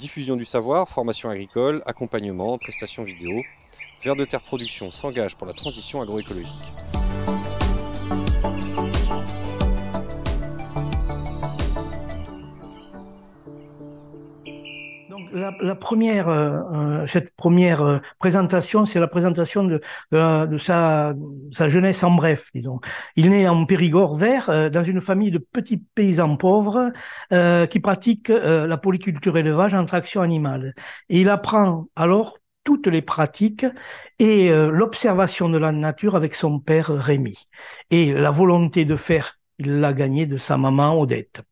Diffusion du savoir, formation agricole, accompagnement, prestations vidéo. Vert de Terre Production s'engage pour la transition agroécologique. la, première, euh, euh, cette première euh, présentation, c'est la présentation de, sa, jeunesse en bref, disons. Il naît en Périgord vert, dans une famille de petits paysans pauvres qui pratiquent la polyculture élevage en traction animale. Et il apprend alors toutes les pratiques et l'observation de la nature avec son père Rémy. Et la volonté de faire il l'a gagné de sa maman Odette.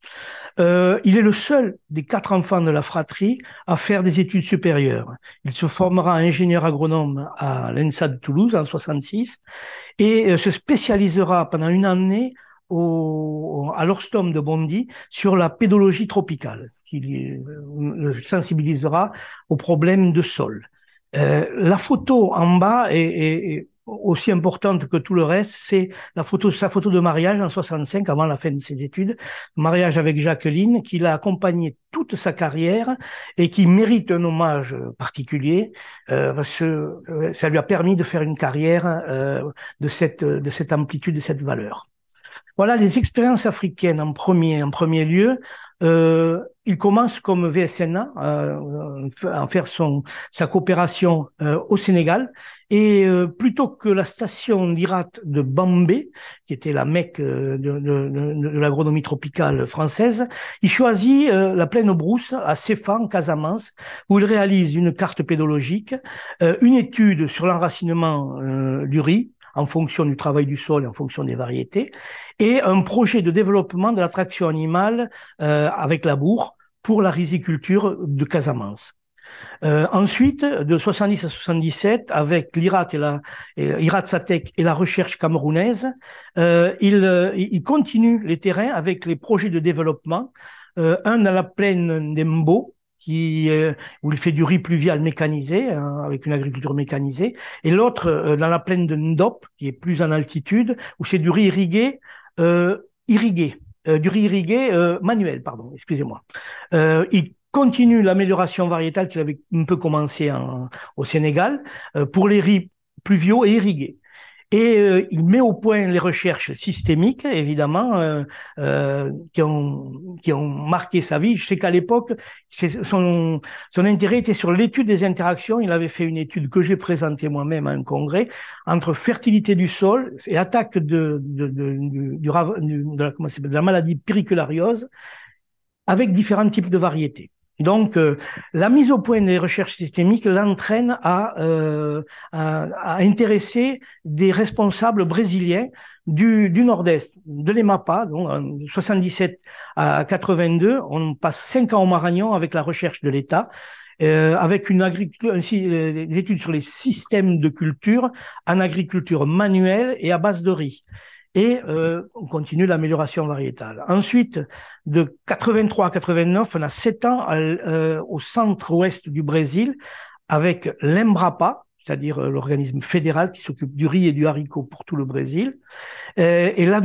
Euh, il est le seul des quatre enfants de la fratrie à faire des études supérieures. Il se formera ingénieur agronome à l'ENSA de Toulouse en 66 et euh, se spécialisera pendant une année au, à l'Orstom de Bondy sur la pédologie tropicale, qui euh, le sensibilisera aux problèmes de sol. Euh, la photo en bas est, est aussi importante que tout le reste, c'est la sa photo de mariage en 65, avant la fin de ses études, mariage avec Jacqueline, qui l'a accompagné toute sa carrière et qui mérite un hommage particulier. Euh, parce que euh, ça lui a permis de faire une carrière euh, de cette de cette amplitude, de cette valeur. Voilà les expériences africaines en premier, en premier lieu. Euh, il commence comme VSNA euh, à faire son sa coopération euh, au Sénégal et euh, plutôt que la station d'Irat de Bambé, qui était la mecque euh, de, l'agronomie tropicale française, il choisit la plaine brousse à Sefa, en Casamance, où il réalise une carte pédologique, une étude sur l'enracinement du riz en fonction du travail du sol et en fonction des variétés, et un projet de développement de l'attraction animale euh, avec bourre pour la riziculture de Casamance. Euh, ensuite, de 70 à 77, avec l'IRAT et la euh, IRAT Satec et la recherche camerounaise, euh, il, continue les terrains avec les projets de développement, un dans la plaine d'Embo, euh, où il fait du riz pluvial mécanisé hein, avec une agriculture mécanisée, et l'autre euh, dans la plaine de Ndop qui est plus en altitude où c'est du riz irrigué, euh, irrigué, du riz irrigué manuel, pardon, excusez-moi. il continue l'amélioration variétale qu'il avait un peu commencé au Sénégal pour les riz pluviaux et irrigués. Et euh, il met au point les recherches systémiques, évidemment, euh, euh, qui, ont, qui ont marqué sa vie. Je sais qu'à l'époque, son, son intérêt était sur l'étude des interactions. Il avait fait une étude que j'ai présentée moi-même à un congrès entre fertilité du sol et attaque de, de, la, maladie périculariose avec différents types de variétés. Donc, euh, la mise au point des recherches systémiques l'entraîne à, euh, intéresser des responsables brésiliens du, Nord-Est, de l'EMAPA, donc 77 à 82, on passe cinq ans au Maragnon avec la recherche de l'État, euh, avec une agriculture, des études sur les systèmes de culture en agriculture manuelle et à base de riz et euh, on continue l'amélioration variétale. Ensuite, de 83 à 89, on a 7 ans euh, euh, au centre-ouest du Brésil avec l'Embrapa, c'est-à-dire l'organisme fédéral qui s'occupe du riz et du haricot pour tout le Brésil. et là,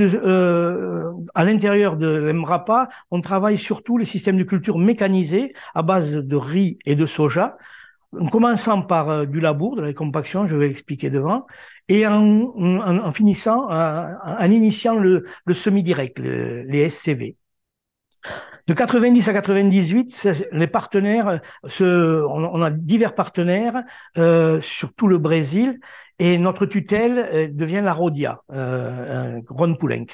à l'intérieur de l'Embrapa, on travaille surtout les systèmes de culture mécanisés à base de riz et de soja, en commençant par euh, du labour, de la compaction, je vais l'expliquer devant, et en, finissant, euh, en, initiant le, semi-direct, les SCV. De 90 à 98, les partenaires, euh, on, a divers partenaires euh, sur tout le Brésil et notre tutelle euh, devient la Rodia, euh, Ron Poulenc.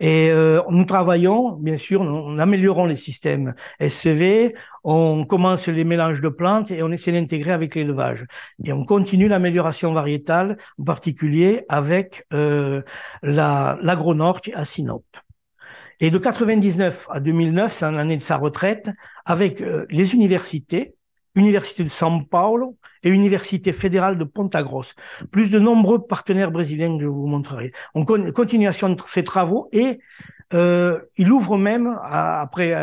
Et euh, nous travaillons, bien sûr, en améliorons les systèmes SCV, on commence les mélanges de plantes et on essaie d'intégrer avec l'élevage. Et on continue l'amélioration variétale, en particulier avec euh, la, à Sinope. Et de 99 à 2009, c'est année de sa retraite, avec euh, les universités, Université de São Paulo et Université fédérale de Ponta Grossa, plus de nombreux partenaires brésiliens que je vous montrerai. On continuation de ses travaux et euh, il ouvre même, après,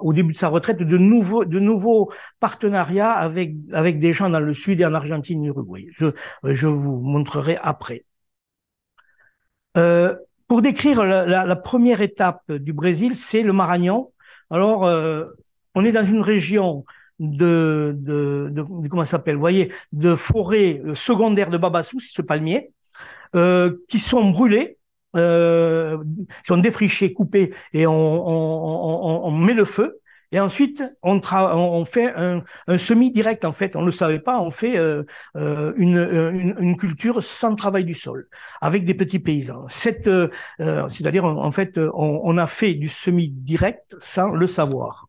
au début de sa retraite, de nouveaux, partenariats avec, des gens dans le Sud et en Argentine et Uruguay. Je, vous montrerai après. Euh, pour décrire la, première étape du Brésil, c'est le Maragnan. Alors, euh, on est dans une région de, de, de, de comment s'appelle, voyez, de forêts euh, secondaires de Babassou, ce palmier, euh, qui sont brûlés, qui sont défrichés, coupés, et on, on met le feu. Et ensuite, on, on fait un, un semi-direct, en fait, on ne le savait pas, on fait euh, euh une, euh, une, une, culture sans travail du sol, avec des petits paysans. Euh, c'est-à-dire, en fait, on, on, a fait du semi-direct sans le savoir.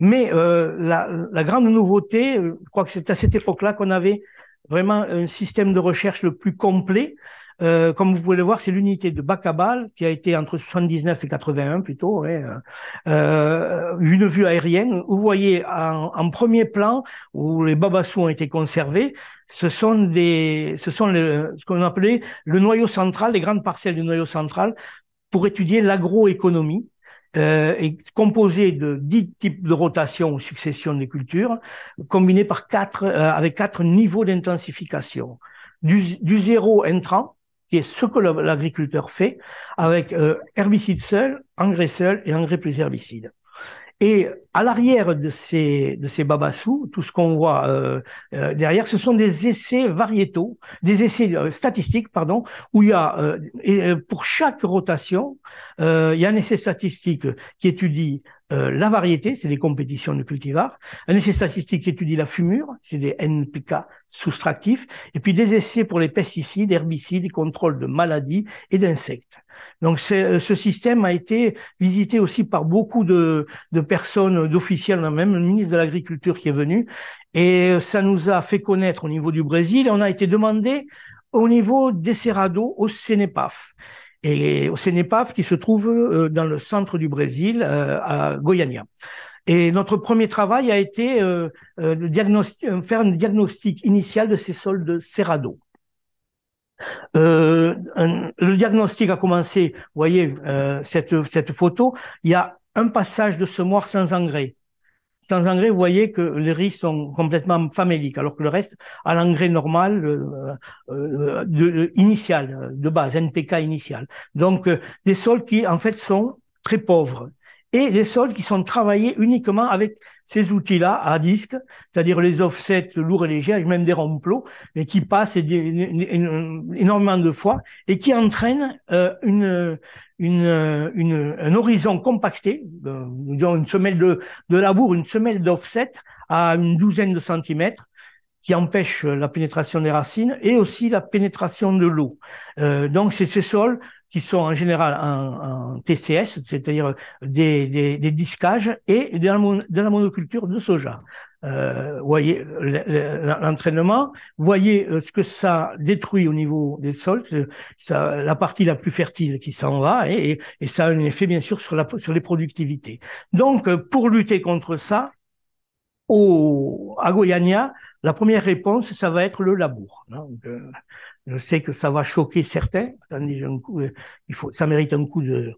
mais la, la, grande nouveauté, je crois que c'est à cette époque-là qu'on avait vraiment un système de recherche le plus complet, euh, comme vous pouvez le voir, c'est l'unité de Bacabal qui a été entre 79 et 81 plutôt, euh, euh, une vue aérienne. Vous voyez en, premier plan où les babassous ont été conservés, ce sont des, ce sont les ce qu'on appelait le noyau central, les grandes parcelles du noyau central pour étudier l'agroéconomie. Euh, composé de dix types de rotation ou succession des cultures, combiné par quatre euh, avec quatre niveaux d'intensification. Du, zéro entrant, qui est ce que l'agriculteur fait avec euh, herbicide seul, engrais seul et engrais plus herbicide. Et à l'arrière de ces, de ces babassous, tout ce qu'on voit euh, euh, derrière, ce sont des essais variétaux, des essais euh, statistiques, pardon, où il y a, pour chaque rotation, il y a un essai statistique qui étudie la variété, c'est des compétitions de cultivars, un essai statistique qui étudie la fumure, c'est des NPK soustractifs, et puis des essais pour les pesticides, herbicides, contrôle de maladies et d'insectes. Donc ce système a été visité aussi par beaucoup de, personnes, d'officiels, même le ministre de l'Agriculture qui est venu, et ça nous a fait connaître au niveau du Brésil. On a été demandé au niveau des Cerrados au CENEPAF, Et au Cenepaf qui se trouve euh, dans le centre du Brésil, euh, à Goiânia. Et notre premier travail a été euh, euh faire un diagnostic initial de ces sols de Cerrado. Euh, le diagnostic a commencé, vous voyez euh, cette, cette photo, il y a un passage de semoir sans engrais. Sans engrais, vous voyez que les riz sont complètement faméliques, alors que le reste a l'engrais normal euh, initial, de base, NPK initial. Donc, des sols qui, en fait, sont très pauvres et les sols qui sont travaillés uniquement avec ces outils-là à disque, c'est-à-dire les offsets lourds et légers, même des romplots, mais qui passent énormément de fois et qui entraînent euh, une, une, un horizon compacté, euh, une semelle de, labour, une semelle d'offset à une douzaine de centimètres, qui empêche la pénétration des racines et aussi la pénétration de l'eau. Euh, donc c'est ces sols qui sont en général en, TCS, c'est-à-dire des, des, des, discages et de la, monoculture de soja. Euh, voyez l'entraînement, voyez euh, ce que ça détruit au niveau des sols, ça, la partie la plus fertile qui s'en va, et, ça a un effet bien sûr sur, sur les productivités. Donc, euh, pour lutter contre ça, au, à Goyania, la première réponse, ça va être le labour. Euh, je sais que ça va choquer certains. Attendez, euh, il faut, ça mérite un coup de,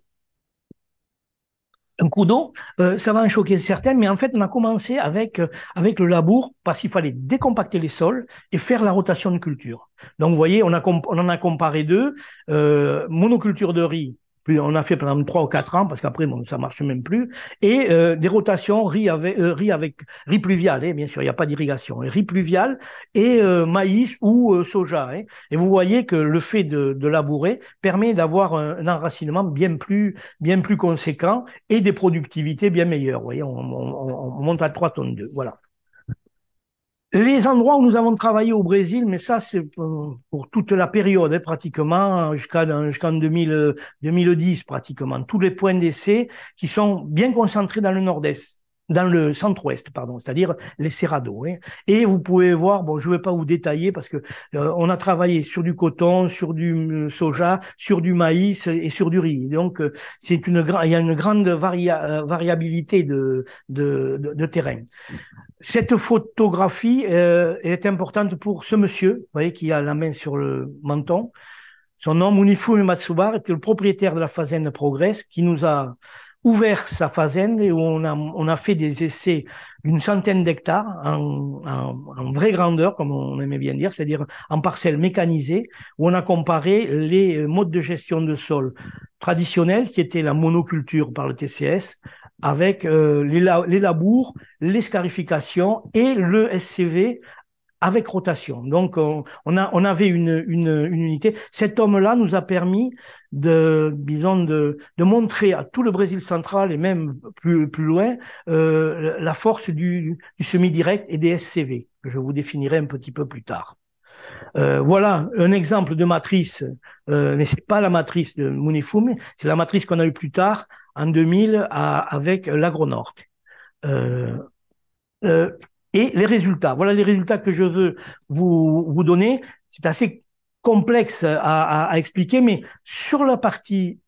un coup d'eau, euh, ça va en choquer certains, mais en fait, on a commencé avec, euh, avec le labour parce qu'il fallait décompacter les sols et faire la rotation de culture. Donc, vous voyez, on, on en a comparé deux, monoculture de riz on a fait pendant trois ou quatre ans, parce qu'après, bon, ça marche même plus. Et euh, des rotations, riz, avec, euh, riz, avec, riz pluvial, hein, bien sûr, il n'y a pas d'irrigation. Hein. riz pluvial et euh, maïs ou soja. Hein. Et vous voyez que le fait de, de labourer permet d'avoir un, enracinement bien plus, bien plus conséquent et des productivités bien meilleures. Vous voyez, on, monte à 3 tonnes 2. Voilà. Les endroits où nous avons travaillé au Brésil, mais ça c'est pour toute la période hein, pratiquement, jusqu'en jusqu'en 2010 pratiquement, tous les points d'essai qui sont bien concentrés dans le nord-est dans le centre-ouest, pardon, c'est-à-dire les Cerrados. Hein. Et vous pouvez voir, bon, je ne vais pas vous détailler parce que euh, on a travaillé sur du coton, sur du euh, soja, sur du maïs et sur du riz. Donc, euh, c'est une il y a une grande variabilité de, de, de, terrain. Cette photographie est importante pour ce monsieur, vous voyez, qui a la main sur le menton. Son nom, Munifu Matsubar, était le propriétaire de la fazenda Progress, qui nous a ouvert sa fazende et où on a, on a fait des essais d'une centaine d'hectares en, vraie grandeur, comme on aimait bien dire, c'est-à-dire en parcelles mécanisées, où on a comparé les euh, modes de gestion de sol traditionnels, qui étaient la monoculture par le TCS, avec euh, les, les labours, les scarifications et le SCV avec rotation. Donc, on, avait une, unité. Cet homme-là nous a permis de, de, montrer à tout le Brésil central et même plus, loin euh, la force du, semi-direct et des SCV, que je vous définirai un petit peu plus tard. Euh, voilà un exemple de matrice, mais euh, mais c'est pas la matrice de Munifume, c'est la matrice qu'on a eue plus tard en 2000 à, avec l'Agronorque. Euh, et les résultats. Voilà les résultats que je veux vous, vous donner. C'est assez complexe à, expliquer, mais sur la partie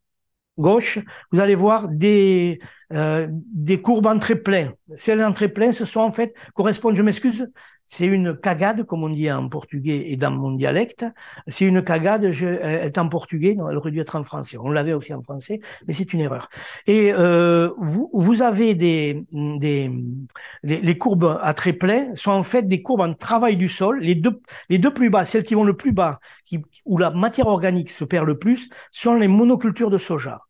gauche, vous allez voir des, euh, des courbes en très plein. Celles en très plein, ce sont en fait, correspondent, je m'excuse, c'est une cagade, comme on dit en portugais et dans mon dialecte. C'est une cagade, elle euh, est en portugais, elle aurait dû être en français. On l'avait aussi en français, mais c'est une erreur. Et euh, vous, avez des, les, courbes à plein, sont en fait des courbes en travail du sol. Les deux, les deux plus bas, celles qui vont le plus bas, où la matière organique se perd le plus, sont les monocultures de soja.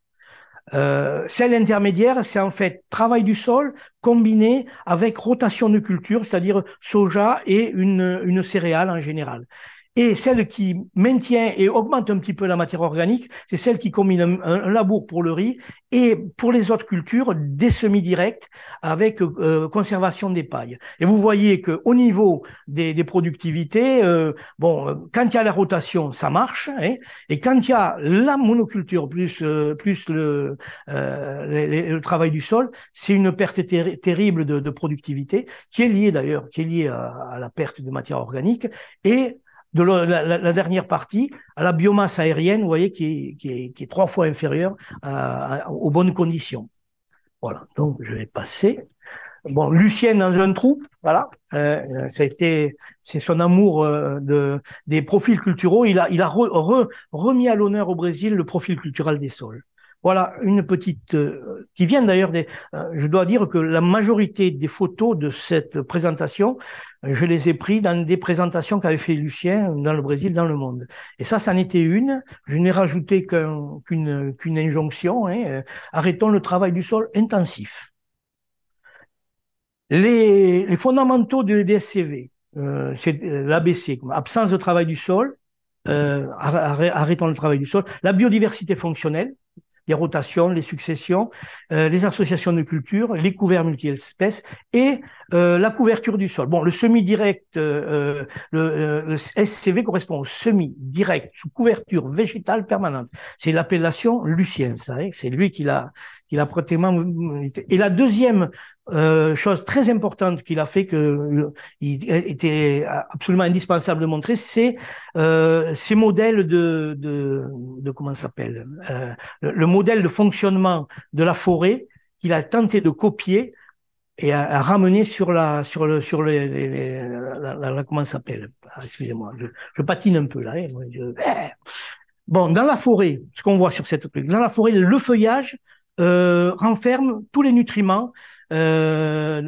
Euh, celle intermédiaire, c'est en fait travail du sol combiné avec rotation de culture, c'est-à-dire soja et une, une céréale en général. Et celle qui maintient et augmente un petit peu la matière organique, c'est celle qui combine un, labour pour le riz et pour les autres cultures des semis directs avec euh, conservation des pailles. Et vous voyez que au niveau des, des productivités, euh, bon, euh, quand il y a la rotation, ça marche, hein, et quand il y a la monoculture plus plus le, le, travail du sol, c'est une perte terrible de, de, productivité qui est liée d'ailleurs, qui est liée à, à la perte de matière organique et de la, la, dernière partie à la biomasse aérienne, vous voyez, qui est, qui est, qui est trois fois inférieure aux bonnes conditions. Voilà, donc je vais passer. Bon, Lucien dans un trou, voilà. Euh, euh, ça a été, c'est son amour euh, de des profils culturels Il a, il a remis à l'honneur au Brésil le profil culturel des sols. Voilà une petite euh, qui vient d'ailleurs des. Euh, je dois dire que la majorité des photos de cette présentation, euh, je les ai prises dans des présentations qu'avait fait Lucien dans le Brésil, dans le monde. Et ça, c'en était une. Je n'ai rajouté qu'une injonction. Hein, arrêtons le travail du sol intensif. Les, les fondamentaux de DSCV, c'est l'ABC, absence de travail du sol, arrêtons le travail du sol, la biodiversité fonctionnelle, les rotations, les successions, euh, les associations de culture, les couverts multi-espèces et euh, la couverture du sol. Bon, le semi-direct, euh, le, SCV correspond au semi-direct sous couverture végétale permanente. C'est l'appellation Lucien, hein. c'est lui qui l'a qui l'a Et la deuxième euh, chose très importante qu'il a fait, que euh, il était absolument indispensable de montrer, c'est euh, ces modèles de, de, de comment s'appelle le, modèle de fonctionnement de la forêt qu'il a tenté de copier et à, ramener sur la sur le sur le comment s'appelle ah, excusez-moi je, patine un peu là hein, eh. bon dans la forêt ce qu'on voit sur cette dans la forêt le feuillage euh, renferme tous les nutriments euh,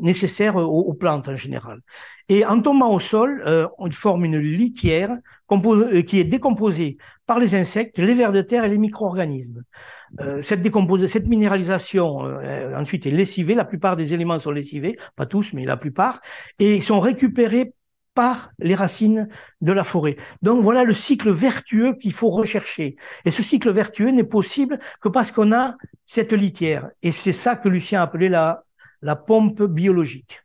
nécessaires aux, plantes en général. Et en tombant au sol, on euh, il forme une litière qui est décomposée par les insectes, les vers de terre et les micro-organismes. cette, minéralisation ensuite est lessivée, la plupart des éléments sont lessivés, pas tous, mais la plupart, et sont récupérés par les racines de la forêt. Donc voilà le cycle vertueux qu'il faut rechercher. Et ce cycle vertueux n'est possible que parce qu'on a cette litière. Et c'est ça que Lucien appelait la, la pompe biologique.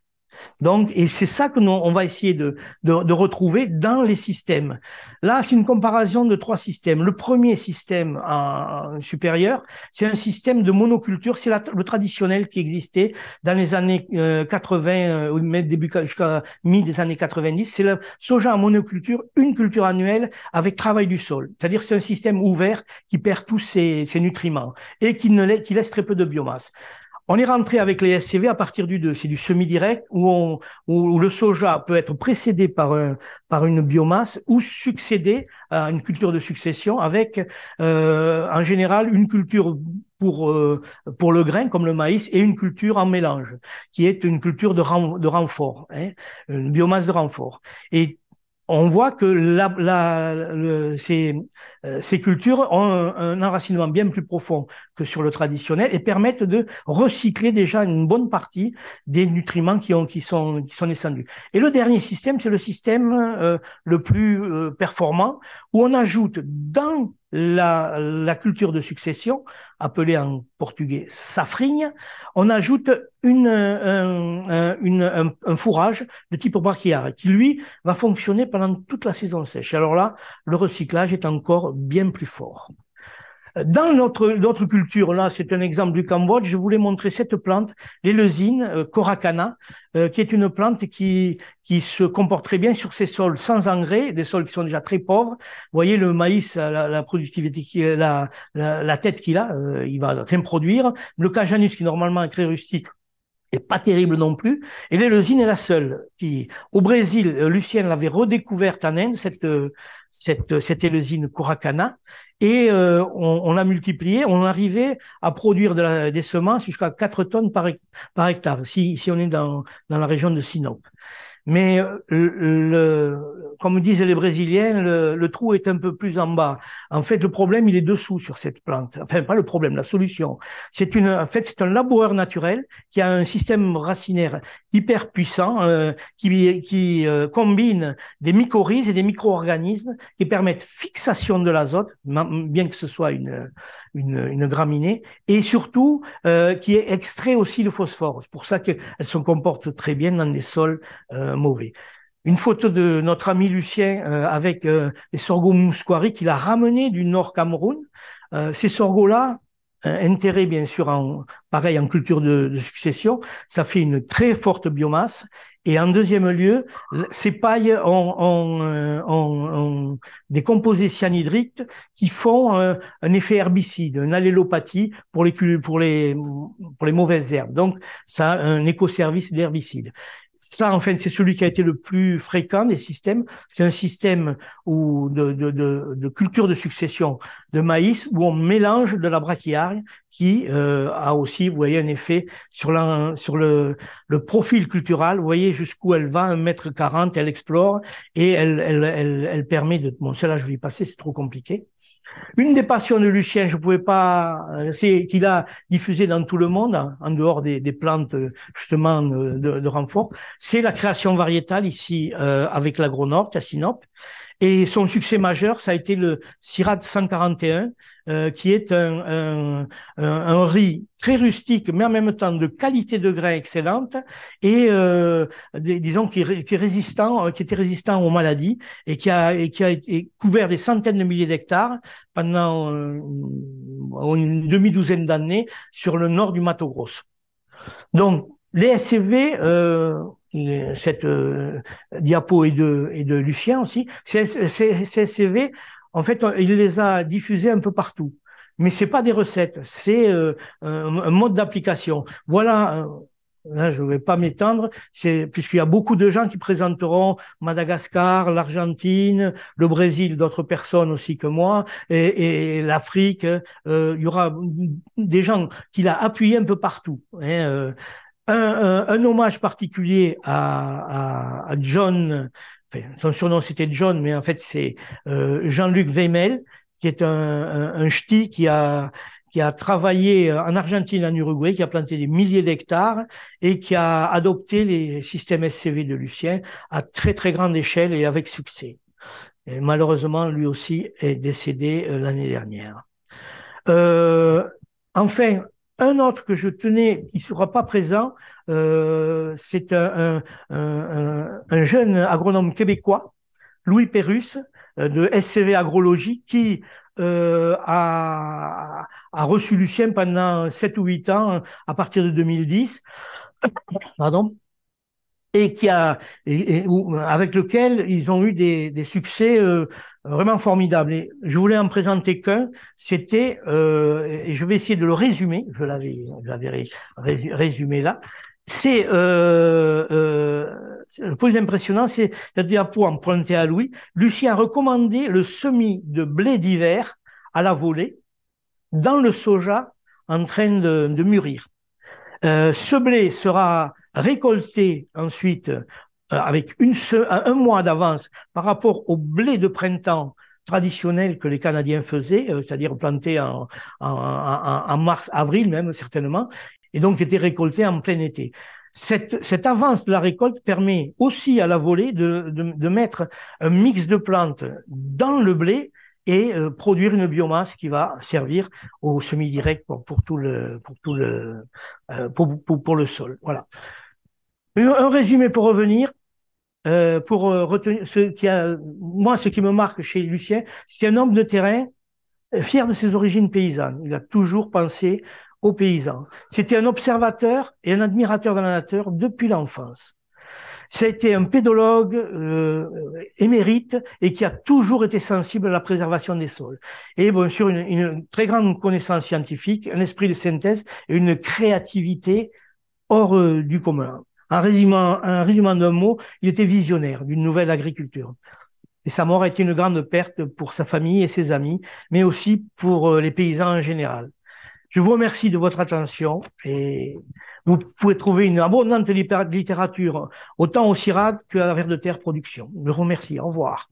Donc, et c'est ça que nous, on va essayer de, de, retrouver dans les systèmes. Là, c'est une comparaison de trois systèmes. Le premier système euh, supérieur, c'est un système de monoculture, c'est le traditionnel qui existait dans les années 80, euh, euh, ou début jusqu'à mi des années 90. C'est le soja en monoculture, une culture annuelle avec travail du sol. C'est-à-dire c'est un système ouvert qui perd tous ses, nutriments et qui, ne, qui laisse très peu de biomasse. On est rentré avec les SCV à partir du 2, c'est du semi-direct où, on, où le soja peut être précédé par, un, par une biomasse ou succéder à une culture de succession avec euh, en général une culture pour euh, pour le grain comme le maïs et une culture en mélange qui est une culture de, renfort, hein, une biomasse de renfort. Et on voit que la, euh, ces, cultures ont un, enracinement bien plus profond que sur le traditionnel et permettent de recycler déjà une bonne partie des nutriments qui, ont, qui, sont, qui sont descendus. Et le dernier système, c'est le système euh, le plus euh, performant, où on ajoute dans la, culture de succession, appelée en portugais safrigne, on ajoute un, fourrage de type barquillard qui, lui, va fonctionner pendant toute la saison sèche. Alors là, le recyclage est encore bien plus fort. Dans notre, notre culture, là, c'est un exemple du Cambodge, je voulais montrer cette plante, les euh, Korakana, euh, qui est une plante qui, qui se comporte très bien sur ces sols sans engrais, des sols qui sont déjà très pauvres. Vous voyez le maïs, la, productivité, la, la, la tête qu'il a, euh, il va rien produire. Le cajanus, qui normalement est très rustique, et pas terrible non plus. Et l'éleusine est la seule qui, au Brésil, euh, Lucien l'avait redécouverte en Inde, cette, euh, cette, euh, cette et on, l'a multipliée, on arrivait à produire de des semences jusqu'à 4 tonnes par, hectare, si, on est dans, dans la région de Sinope mais euh, le, comme disent les Brésiliens, le, trou est un peu plus en bas. En fait, le problème, il est dessous sur cette plante. Enfin, pas le problème, la solution. C'est une, en fait, c'est un laboureur naturel qui a un système racinaire hyper puissant, euh, qui, qui euh, combine des mycorhizes et des micro-organismes qui permettent fixation de l'azote, bien que ce soit une, une, une graminée, et surtout qui extrait aussi le phosphore. C'est pour ça qu'elles se comportent très bien dans les sols mauvais. Une photo de notre ami Lucien euh, avec euh, les sorgho mousquari qu'il a ramené du Nord Cameroun. Euh, ces sorgho-là, intérêt bien sûr en, pareil en culture de, succession, ça fait une très forte biomasse. Et en deuxième lieu, ces pailles ont, des composés cyanhydriques qui font un, effet herbicide, une allélopathie pour les, pour les mauvaises herbes. Donc, ça a un écoservice d'herbicide ça, enfin, c'est celui qui a été le plus fréquent des systèmes. C'est un système où de, de, culture de succession de maïs où on mélange de la brachiarie qui euh, a aussi, vous voyez, un effet sur, la, sur le, le profil cultural. Vous voyez jusqu'où elle va, 1m40, elle explore et elle, elle, elle, elle permet de... Bon, celle-là, je vais y passer, c'est trop compliqué. Une des passions de Lucien, je ne pouvais pas, euh, c'est qu'il a diffusé dans tout le monde, en dehors des, plantes euh, justement euh, de, renfort, c'est la création variétale ici avec avec l'agronorte à Sinope. Et son succès majeur, ça a été le Sirat 141, euh, qui est un, un, un, riz très rustique, mais en même temps de qualité de grain excellente et euh, disons qui, était résistant, euh, qui était résistant aux maladies et qui a, et qui a été couvert des centaines de milliers d'hectares pendant une demi-douzaine d'années sur le nord du Mato Grosso. Donc les SCV euh, cette euh, diapo et de, et de Lucien aussi, ces, CV, en fait, il les a diffusés un peu partout. Mais c'est pas des recettes, c'est euh, un mode d'application. Voilà. Là, hein, je ne vais pas m'étendre, c'est puisqu'il y a beaucoup de gens qui présenteront Madagascar, l'Argentine, le Brésil, d'autres personnes aussi que moi, et, et l'Afrique. il y aura des gens qu'il a appuyés un peu partout. Hein, un, un, un, hommage particulier à, à, à John, enfin, son surnom c'était John, mais en fait c'est euh, Jean-Luc Vemel, qui est un, un ch'ti qui a, qui a travaillé euh, en Argentine, en Uruguay, qui a planté des milliers d'hectares et qui a adopté les systèmes SCV de Lucien à très très grande échelle et avec succès. Et malheureusement, lui aussi est décédé euh, l'année dernière. Euh, enfin, un autre que je tenais, il ne sera pas présent, euh, c'est un, jeune agronome québécois, Louis Pérusse, euh, de SCV Agrologie, qui euh, a, a, reçu Lucien pendant 7 ou 8 ans, à partir de 2010. Pardon et qui a avec lequel ils ont eu des, des succès euh, vraiment formidables. Et je voulais en présenter qu'un, c'était euh, et je vais essayer de le résumer. Je l'avais je résumé là. C'est euh, euh, le plus impressionnant, c'est la à dire pour à Louis, Lucien a recommandé le semis de blé d'hiver à la volée dans le soja en train de, de mûrir. Euh, ce blé sera récolté ensuite euh, avec une un mois d'avance par rapport au blé de printemps traditionnel que les Canadiens faisaient, euh, c'est-à-dire planté en, mars, avril même certainement, et donc était récolté en plein été. Cette, avance de la récolte permet aussi à la volée de, mettre un mix de plantes dans le blé et euh, produire une biomasse qui va servir au semi-direct pour, tout le pour tout le pour, pour, pour, le sol. Voilà. Un résumé pour revenir, euh, pour euh, retenir ce qui a, moi, ce qui me marque chez Lucien, c'est un homme de terrain euh, fier de ses origines paysannes. Il a toujours pensé aux paysans. C'était un observateur et un admirateur de la nature depuis l'enfance. Ça a été un pédologue émérite et qui a toujours été sensible à la préservation des sols. Et bien sûr, une très grande connaissance scientifique, un esprit de synthèse et une créativité hors du commun. En résumant, en d'un mot, il était visionnaire d'une nouvelle agriculture. Et sa mort a été une grande perte pour sa famille et ses amis, mais aussi pour euh, les paysans en général. Je vous remercie de votre attention et vous pouvez trouver une abondante littérature autant au CIRAD que à la Terre Production. Je vous remercie. Au revoir.